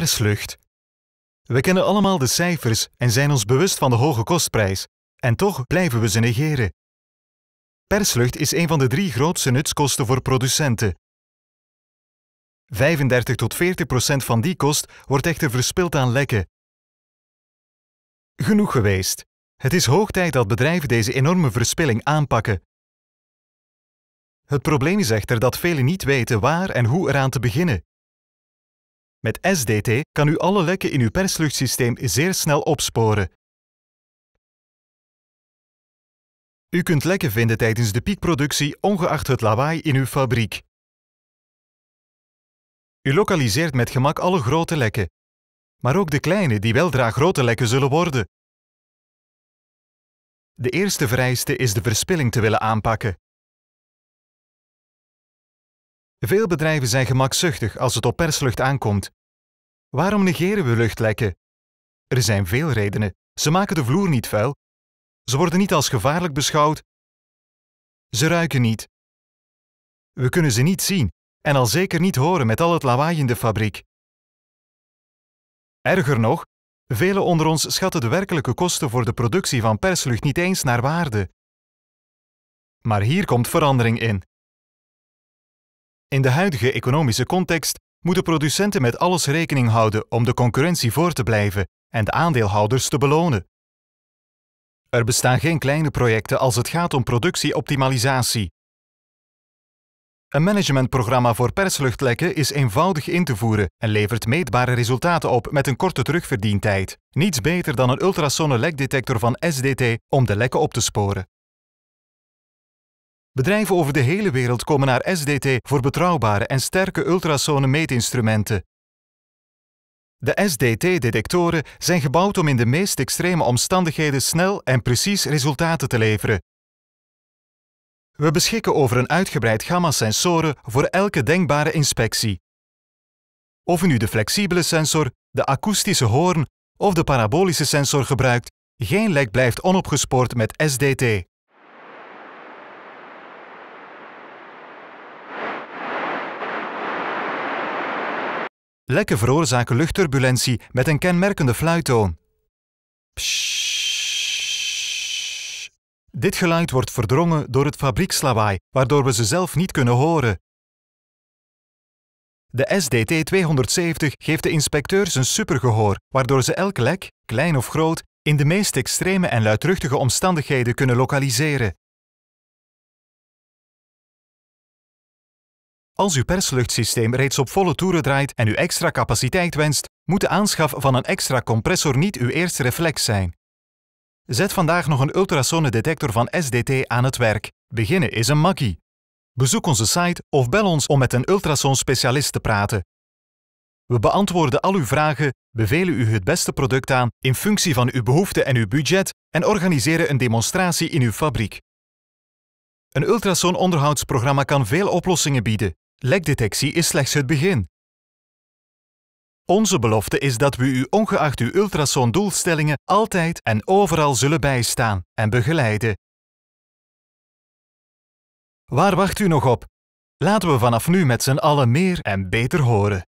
perslucht. We kennen allemaal de cijfers en zijn ons bewust van de hoge kostprijs, en toch blijven we ze negeren. Perslucht is een van de drie grootste nutskosten voor producenten. 35 tot 40 procent van die kost wordt echter verspild aan lekken. Genoeg geweest. Het is hoog tijd dat bedrijven deze enorme verspilling aanpakken. Het probleem is echter dat velen niet weten waar en hoe eraan te beginnen. Met SDT kan u alle lekken in uw persluchtsysteem zeer snel opsporen. U kunt lekken vinden tijdens de piekproductie, ongeacht het lawaai in uw fabriek. U lokaliseert met gemak alle grote lekken, maar ook de kleine die weldra grote lekken zullen worden. De eerste vereiste is de verspilling te willen aanpakken. Veel bedrijven zijn gemakzuchtig als het op perslucht aankomt. Waarom negeren we luchtlekken? Er zijn veel redenen. Ze maken de vloer niet vuil. Ze worden niet als gevaarlijk beschouwd. Ze ruiken niet. We kunnen ze niet zien en al zeker niet horen met al het lawaai in de fabriek. Erger nog, velen onder ons schatten de werkelijke kosten voor de productie van perslucht niet eens naar waarde. Maar hier komt verandering in. In de huidige economische context moeten producenten met alles rekening houden om de concurrentie voor te blijven en de aandeelhouders te belonen. Er bestaan geen kleine projecten als het gaat om productieoptimalisatie. Een managementprogramma voor persluchtlekken is eenvoudig in te voeren en levert meetbare resultaten op met een korte terugverdientijd. Niets beter dan een ultrasonne lekdetector van SDT om de lekken op te sporen. Bedrijven over de hele wereld komen naar SDT voor betrouwbare en sterke ultrasone meetinstrumenten. De SDT-detectoren zijn gebouwd om in de meest extreme omstandigheden snel en precies resultaten te leveren. We beschikken over een uitgebreid gamma sensoren voor elke denkbare inspectie. Of u nu de flexibele sensor, de akoestische hoorn of de parabolische sensor gebruikt, geen lek blijft onopgespoord met SDT. Lekken veroorzaken luchtturbulentie met een kenmerkende fluittoon. Dit geluid wordt verdrongen door het fabriekslawaai, waardoor we ze zelf niet kunnen horen. De SDT 270 geeft de inspecteurs een supergehoor, waardoor ze elk lek, klein of groot, in de meest extreme en luidruchtige omstandigheden kunnen lokaliseren. Als uw persluchtsysteem reeds op volle toeren draait en u extra capaciteit wenst, moet de aanschaf van een extra compressor niet uw eerste reflex zijn. Zet vandaag nog een ultrasonendetector van SDT aan het werk. Beginnen is een makkie. Bezoek onze site of bel ons om met een ultrason-specialist te praten. We beantwoorden al uw vragen, bevelen u het beste product aan in functie van uw behoeften en uw budget en organiseren een demonstratie in uw fabriek. Een ultrason-onderhoudsprogramma kan veel oplossingen bieden. Lekdetectie is slechts het begin. Onze belofte is dat we u ongeacht uw ultrasondoelstellingen altijd en overal zullen bijstaan en begeleiden. Waar wacht u nog op? Laten we vanaf nu met z'n allen meer en beter horen.